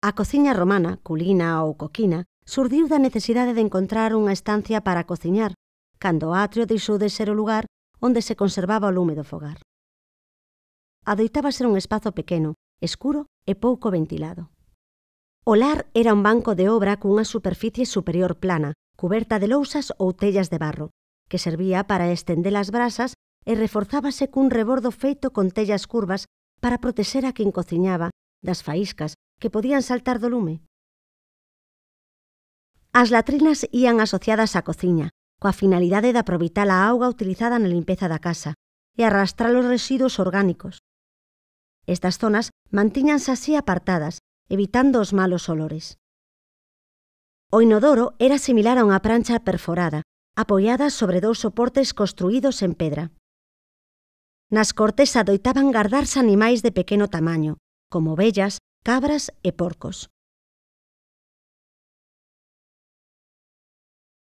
A cociña romana, culina ou coquina, surdiu da necesidade de encontrar unha estancia para cociñar, cando o atrio deixou de ser o lugar onde se conservaba o lume do fogar. Adoitaba ser un espazo pequeno, escuro e pouco ventilado. O lar era un banco de obra cunha superficie superior plana, cuberta de lousas ou tellas de barro, que servía para estender as brasas e reforzábase cun rebordo feito con tellas curvas para protexer a quen cociñaba das faíscas que podían saltar do lume. As latrinas ían asociadas á cociña, coa finalidade de aproveitar a auga utilizada na limpeza da casa e arrastrar os residuos orgánicos. Estas zonas mantíñanse así apartadas, evitando os malos olores. O inodoro era similar a unha prancha perforada, apoiada sobre dous soportes construídos en pedra. Nas cortes adoitaban gardarse animais de pequeno tamaño, como ovellas, cabras e porcos.